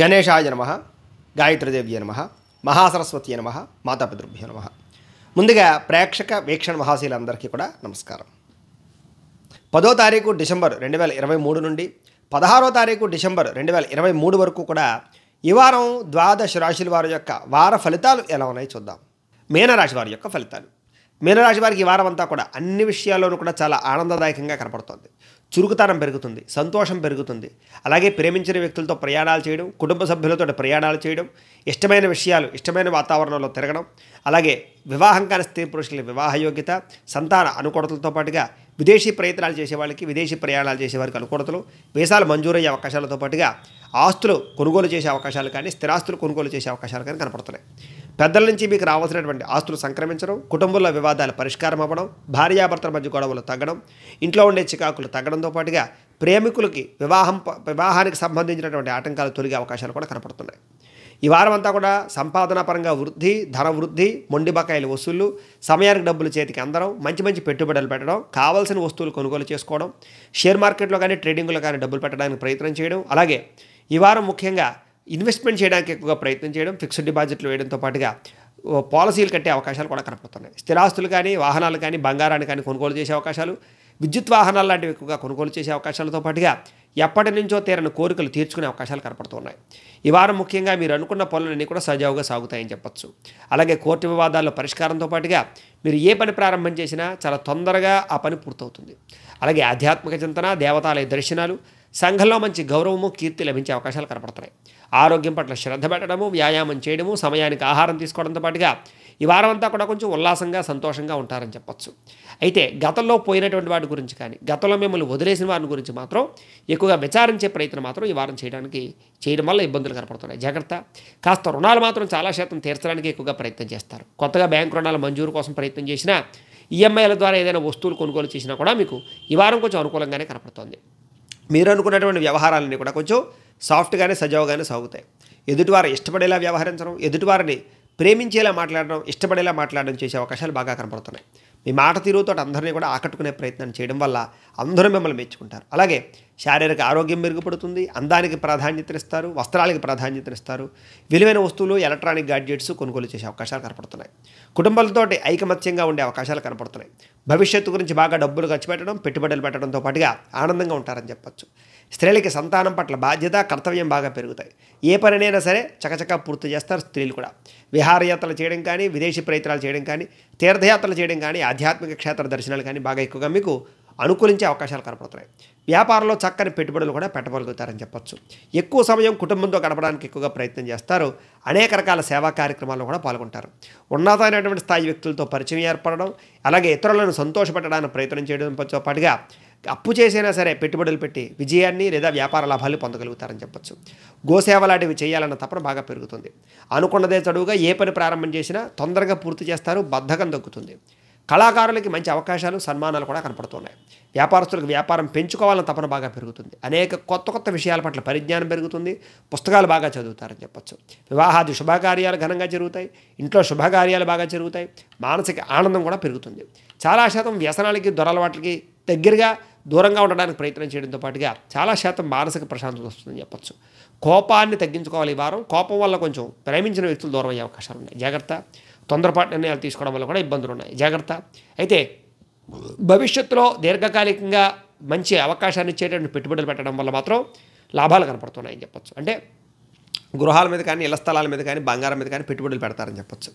గణేషాయ నమ గాయత్రిదేవ్య నమ మహాసరస్వతి నమ మాతాపితృభ్య నమ ముందుగా ప్రేక్షక వీక్షణ మహాశీలందరికీ కూడా నమస్కారం పదో తారీఖు డిసెంబర్ రెండు వేల ఇరవై మూడు నుండి పదహారో తారీఖు డిసెంబర్ రెండు వేల ఇరవై మూడు వరకు కూడా ఈ వారం ద్వాదశ రాశుల వారి యొక్క వార ఫలితాలు ఎలా ఉన్నాయో చూద్దాం మీనరాశి వారి యొక్క ఫలితాలు మీనరాశి వారికి ఈ వారం అంతా కూడా అన్ని విషయాల్లోనూ కూడా చాలా ఆనందదాయకంగా కనపడుతోంది చురుకుతనం పెరుగుతుంది సంతోషం పెరుగుతుంది అలాగే ప్రేమించిన వ్యక్తులతో ప్రయాణాలు చేయడం కుటుంబ సభ్యులతో ప్రయాణాలు చేయడం ఇష్టమైన విషయాలు ఇష్టమైన వాతావరణంలో తిరగడం అలాగే వివాహం కాని స్త్రీ పురుషుల వివాహ యోగ్యత సంతాన అనుకూలతలతో పాటుగా విదేశీ ప్రయత్నాలు చేసేవాళ్ళకి విదేశీ ప్రయాణాలు చేసేవారికి అనుకూలతలు వీసాలు మంజూరయ్యే అవకాశాలతో పాటుగా ఆస్తులు కొనుగోలు చేసే అవకాశాలు కానీ స్థిరాస్తులు కొనుగోలు చేసే అవకాశాలు కానీ కనపడుతున్నాయి పెద్దల నుంచి మీకు రావాల్సినటువంటి ఆస్తులు సంక్రమించడం కుటుంబంలో వివాదాలు పరిష్కారం అవ్వడం భార్యాభర్తల మధ్య గొడవలు తగ్గడం ఇంట్లో ఉండే చికాకులు తగ్గడంతో పాటుగా ప్రేమికులకి వివాహం వివాహానికి సంబంధించినటువంటి ఆటంకాలు తొలిగే అవకాశాలు కూడా కనపడుతున్నాయి ఈ వారం అంతా కూడా సంపాదన పరంగా వృద్ధి ధన వృద్ధి మొండి బకాయిల వసూళ్లు సమయానికి డబ్బులు చేతికి అందడం మంచి మంచి పెట్టుబడులు పెట్టడం కావాల్సిన వస్తువులు కొనుగోలు చేసుకోవడం షేర్ మార్కెట్లో కానీ ట్రేడింగ్లో కానీ డబ్బులు పెట్టడానికి ప్రయత్నం చేయడం అలాగే ఈ వారం ముఖ్యంగా ఇన్వెస్ట్మెంట్ చేయడానికి ఎక్కువగా ప్రయత్నం చేయడం ఫిక్స్డ్ డిపాజిట్లు వేయడంతో పాటుగా పాలసీలు కట్టే అవకాశాలు కూడా కనపడుతున్నాయి స్థిరాస్తులు కానీ వాహనాలు కానీ బంగారాన్ని కానీ కొనుగోలు చేసే అవకాశాలు విద్యుత్ వాహనాలు లాంటివి ఎక్కువగా కొనుగోలు చేసే అవకాశాలతో పాటుగా ఎప్పటి నుంచో తీరని కోరికలు తీర్చుకునే అవకాశాలు కనపడుతున్నాయి ఈ వారం ముఖ్యంగా మీరు అనుకున్న పనులన్నీ కూడా సజావుగా సాగుతాయని చెప్పచ్చు అలాగే కోర్టు వివాదాల్లో పరిష్కారంతో పాటుగా మీరు ఏ పని ప్రారంభం చేసినా చాలా తొందరగా ఆ పని పూర్తవుతుంది అలాగే ఆధ్యాత్మిక చింతన దేవతాలయ దర్శనాలు సంఘంలో మంచి గౌరవము కీర్తి లభించే అవకాశాలు కనపడుతున్నాయి ఆరోగ్యం పట్ల శ్రద్ధ పెట్టడము వ్యాయామం చేయడము సమయానికి ఆహారం తీసుకోవడంతో పాటుగా ఈ వారం అంతా కూడా కొంచెం ఉల్లాసంగా సంతోషంగా ఉంటారని చెప్పచ్చు అయితే గతంలో పోయినటువంటి వాటి గురించి కానీ గతంలో మిమ్మల్ని వదిలేసిన వారి గురించి మాత్రం ఎక్కువగా విచారించే ప్రయత్నం మాత్రం ఈ వారం చేయడానికి చేయడం వల్ల ఇబ్బందులు కనపడుతున్నాయి జాగ్రత్త కాస్త రుణాలు మాత్రం చాలా శాతం తీర్చడానికి ఎక్కువగా ప్రయత్నం చేస్తారు కొత్తగా బ్యాంకు రుణాలు మంజూరు కోసం ప్రయత్నం చేసినా ఈఎంఐల ద్వారా ఏదైనా వస్తువులు కొనుగోలు చేసినా కూడా మీకు ఈ వారం కొంచెం అనుకూలంగానే కనపడుతుంది మీరు అనుకున్నటువంటి వ్యవహారాలన్నీ కూడా కొంచెం సాఫ్ట్గానే సజావుగానే సాగుతాయి ఎదుటివారు ఇష్టపడేలా వ్యవహరించడం ఎదుటివారిని ప్రేమించేలా మాట్లాడడం ఇష్టపడేలా మాట్లాడడం చేసే అవకాశాలు బాగా కనపడుతున్నాయి మీ మాట తీరుతో అందరినీ కూడా ఆకట్టుకునే ప్రయత్నం చేయడం వల్ల అందరూ మిమ్మల్ని మెచ్చుకుంటారు అలాగే శారీరక ఆరోగ్యం మెరుగుపడుతుంది అందానికి ప్రాధాన్యతనిస్తారు వస్త్రాలకి ప్రాధాన్యతనిస్తారు విలువైన వస్తువులు ఎలక్ట్రానిక్ గాడ్జెట్స్ కొనుగోలు చేసే అవకాశాలు కనపడుతున్నాయి కుటుంబాలతో ఐకమత్యంగా ఉండే అవకాశాలు కనపడుతున్నాయి భవిష్యత్తు గురించి బాగా డబ్బులు ఖర్చు పెట్టడం పెట్టుబడులు పెట్టడంతో పాటుగా ఆనందంగా ఉంటారని చెప్పచ్చు స్త్రీలకి సంతానం పట్ల బాధ్యత కర్తవ్యం బాగా పెరుగుతాయి ఏ పనినైనా సరే చకచకా పూర్తి చేస్తారు స్త్రీలు కూడా విహారయాత్రలు చేయడం కానీ విదేశీ ప్రయత్నాలు చేయడం కానీ తీర్థయాత్రలు చేయడం కానీ ఆధ్యాత్మిక క్షేత్ర దర్శనాలు కానీ బాగా ఎక్కువగా మీకు అనుకూలించే అవకాశాలు కనపడుతున్నాయి వ్యాపారంలో చక్కని పెట్టుబడులు కూడా పెట్టగలుగుతారని చెప్పొచ్చు ఎక్కువ సమయం కుటుంబంతో గడపడానికి ఎక్కువగా ప్రయత్నం చేస్తారు అనేక రకాల సేవా కార్యక్రమాల్లో కూడా పాల్గొంటారు ఉన్నతమైనటువంటి స్థాయి వ్యక్తులతో పరిచయం ఏర్పడడం అలాగే ఇతరులను సంతోషపెట్టడానికి ప్రయత్నం చేయడంతో పాటుగా అప్పు చేసైనా సరే పెట్టుబడులు పెట్టి విజయాన్ని లేదా వ్యాపార లాభాలు పొందగలుగుతారని చెప్పచ్చు గోసేవ లాంటివి చేయాలన్న తపన బాగా పెరుగుతుంది అనుకున్నదే చదువుగా ఏ పని ప్రారంభం చేసినా తొందరగా పూర్తి చేస్తారు బద్ధకం దక్కుతుంది కళాకారులకి మంచి అవకాశాలు సన్మానాలు కూడా కనపడుతున్నాయి వ్యాపారస్తులకు వ్యాపారం పెంచుకోవాలన్న తపన బాగా పెరుగుతుంది అనేక కొత్త కొత్త విషయాల పట్ల పరిజ్ఞానం పెరుగుతుంది పుస్తకాలు బాగా చదువుతారని చెప్పచ్చు వివాహాది శుభకార్యాలు ఘనంగా జరుగుతాయి ఇంట్లో శుభకార్యాలు బాగా జరుగుతాయి మానసిక ఆనందం కూడా పెరుగుతుంది చాలా శాతం వ్యసనాలకి దొరలవాట్లకి దగ్గరగా దూరంగా ఉండడానికి ప్రయత్నం చేయడంతో పాటుగా చాలా శాతం మానసిక ప్రశాంతత వస్తుందని చెప్పచ్చు కోపాన్ని తగ్గించుకోవాలి ఈ వారం కోపం వల్ల కొంచెం ప్రేమించిన వ్యక్తులు దూరం అయ్యే అవకాశాలు ఉన్నాయి జాగ్రత్త తొందరపాటు నిర్ణయాలు తీసుకోవడం వల్ల కూడా ఇబ్బందులు ఉన్నాయి జాగ్రత్త అయితే భవిష్యత్తులో దీర్ఘకాలికంగా మంచి అవకాశాన్ని ఇచ్చేటువంటి పెట్టుబడులు పెట్టడం వల్ల మాత్రం లాభాలు కనపడుతున్నాయని చెప్పచ్చు అంటే గృహాల మీద కానీ ఇళ్ల స్థలాల మీద కానీ బంగారం మీద కానీ పెట్టుబడులు పెడతారని చెప్పొచ్చు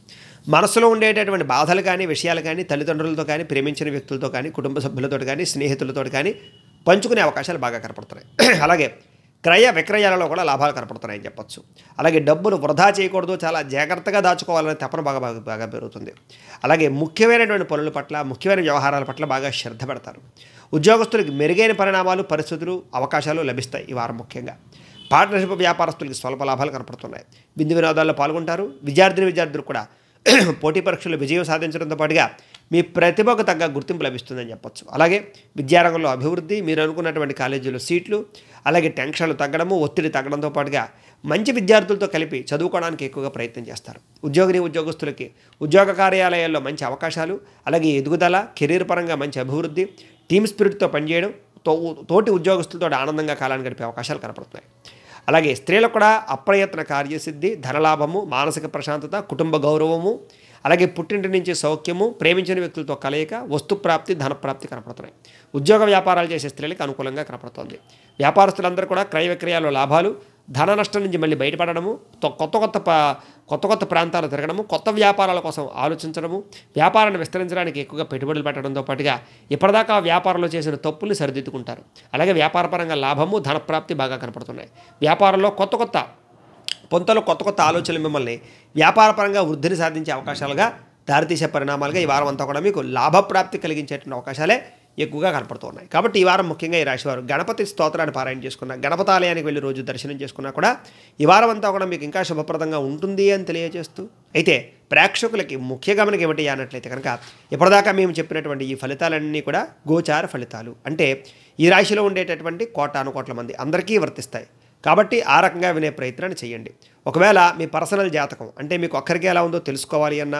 మనసులో ఉండేటటువంటి బాధలు కానీ విషయాలు కానీ తల్లిదండ్రులతో కానీ ప్రేమించిన వ్యక్తులతో కానీ కుటుంబ సభ్యులతో కానీ స్నేహితులతో కానీ పంచుకునే అవకాశాలు బాగా కనపడుతున్నాయి అలాగే క్రయ విక్రయాలలో కూడా లాభాలు కనపడుతున్నాయని చెప్పొచ్చు అలాగే డబ్బులు వృధా చేయకూడదు చాలా జాగ్రత్తగా దాచుకోవాలని తపన బాగా బాగా బాగా పెరుగుతుంది అలాగే ముఖ్యమైనటువంటి పనుల పట్ల ముఖ్యమైన వ్యవహారాల పట్ల బాగా శ్రద్ధ పెడతారు ఉద్యోగస్తులకు మెరుగైన పరిణామాలు పరిస్థితులు అవకాశాలు లభిస్తాయి ఈ వారం ముఖ్యంగా పార్ట్నర్షిప్ వ్యాపారస్తులకి స్వల్ప లాభాలు కనపడుతున్నాయి విందు వినోదాల్లో పాల్గొంటారు విద్యార్థిని విద్యార్థులు కూడా పోటీ పరీక్షలు విజయం సాధించడంతో పాటుగా మీ ప్రతిభకు తగ్గ గుర్తింపు లభిస్తుందని చెప్పొచ్చు అలాగే విద్యారంగంలో అభివృద్ధి మీరు అనుకున్నటువంటి కాలేజీలో సీట్లు అలాగే టెన్షన్లు తగ్గడము ఒత్తిడి తగ్గడంతో పాటుగా మంచి విద్యార్థులతో కలిపి చదువుకోవడానికి ఎక్కువగా ప్రయత్నం చేస్తారు ఉద్యోగిని ఉద్యోగస్తులకి ఉద్యోగ కార్యాలయాల్లో మంచి అవకాశాలు అలాగే ఎదుగుదల కెరీర్ పరంగా మంచి అభివృద్ధి టీమ్ స్పిరిట్తో పనిచేయడం తో తోటి ఉద్యోగస్తులతో ఆనందంగా కాలాన్ని గడిపే అవకాశాలు కనపడుతున్నాయి అలాగే స్త్రీలకు కూడా అప్రయత్న కార్యసిద్ధి ధనలాభము మానసిక ప్రశాంతత కుటుంబ గౌరవము అలాగే పుట్టింటి నుంచి సౌఖ్యము ప్రేమించిన వ్యక్తులతో కలయిక వస్తుప్రాప్తి ధనప్రాప్తి కనపడుతున్నాయి ఉద్యోగ వ్యాపారాలు చేసే స్త్రీలకు అనుకూలంగా కనపడుతోంది వ్యాపారస్తులందరూ కూడా క్రయ విక్రయాల్లో లాభాలు ధన నష్టం నుంచి మళ్ళీ బయటపడడము కొత్త కొత్త కొత్త కొత్త ప్రాంతాలు తిరగడము కొత్త వ్యాపారాల కోసం ఆలోచించడము వ్యాపారాన్ని విస్తరించడానికి ఎక్కువగా పెట్టుబడులు పెట్టడంతో పాటుగా ఇప్పటిదాకా వ్యాపారంలో చేసిన తప్పుల్ని సరిదిద్దుకుంటారు అలాగే వ్యాపారపరంగా లాభము ధనప్రాప్తి బాగా కనపడుతున్నాయి వ్యాపారంలో కొత్త కొత్త పొంతలు కొత్త కొత్త ఆలోచనలు మిమ్మల్ని వ్యాపారపరంగా వృద్ధిని సాధించే అవకాశాలుగా దారితీసే పరిణామాలుగా ఈ వారం అంతా కూడా మీకు లాభప్రాప్తి కలిగించేటువంటి అవకాశాలే ఎక్కువగా కనపడుతున్నాయి కాబట్టి ఈ వారం ముఖ్యంగా ఈ రాశివారు గణపతి స్తోత్రాన్ని పారాయణ చేసుకున్న గణపతాలయానికి వెళ్ళి రోజు దర్శనం చేసుకున్నా కూడా ఈ వారం అంతా కూడా మీకు ఇంకా శుభప్రదంగా ఉంటుంది అని తెలియజేస్తూ అయితే ప్రేక్షకులకి ముఖ్య గమనిక ఏమిటి అన్నట్లయితే కనుక ఇప్పటిదాకా మేము చెప్పినటువంటి ఈ ఫలితాలన్నీ కూడా గోచార ఫలితాలు అంటే ఈ రాశిలో ఉండేటటువంటి కోటాను కోట్ల మంది అందరికీ వర్తిస్తాయి కాబట్టి ఆ రకంగా వినే ప్రయత్నాన్ని చేయండి ఒకవేళ మీ పర్సనల్ జాతకం అంటే మీకు ఒక్కరికి ఎలా ఉందో తెలుసుకోవాలి అన్నా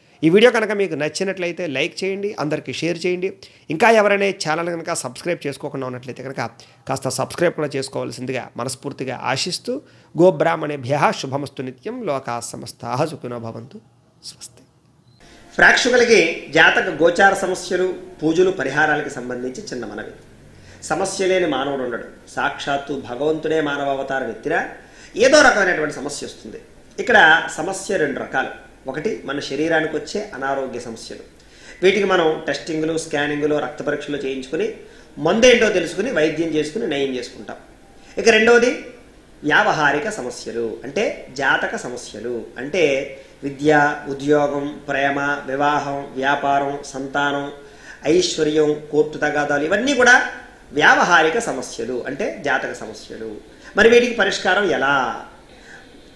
ఈ వీడియో కనుక మీకు నచ్చినట్లయితే లైక్ చేయండి అందరికీ షేర్ చేయండి ఇంకా ఎవరైనా ఛానల్ కనుక సబ్స్క్రైబ్ చేసుకోకుండా ఉన్నట్లయితే కనుక కాస్త సబ్స్క్రైబ్ కూడా చేసుకోవాల్సిందిగా మనస్ఫూర్తిగా ఆశిస్తూ భ్యహ శుభమస్తు నిత్యం లోకా సమస్త సుఖినో భవంతు స్వస్తి ప్రేక్షకులకి జాతక గోచార సమస్యలు పూజలు పరిహారాలకు సంబంధించి చిన్న మనవి సమస్య లేని మానవుడు ఉండడు సాక్షాత్తు భగవంతుడే మానవ అవతారం ఎత్తినా ఏదో రకమైనటువంటి సమస్య వస్తుంది ఇక్కడ సమస్య రెండు రకాలు ఒకటి మన శరీరానికి వచ్చే అనారోగ్య సమస్యలు వీటికి మనం టెస్టింగ్లు స్కానింగ్లు రక్త పరీక్షలు చేయించుకుని మందు ఏంటో తెలుసుకుని వైద్యం చేసుకుని నయం చేసుకుంటాం ఇక రెండవది వ్యావహారిక సమస్యలు అంటే జాతక సమస్యలు అంటే విద్య ఉద్యోగం ప్రేమ వివాహం వ్యాపారం సంతానం ఐశ్వర్యం కోర్టు తగాదాలు ఇవన్నీ కూడా వ్యావహారిక సమస్యలు అంటే జాతక సమస్యలు మరి వీటికి పరిష్కారం ఎలా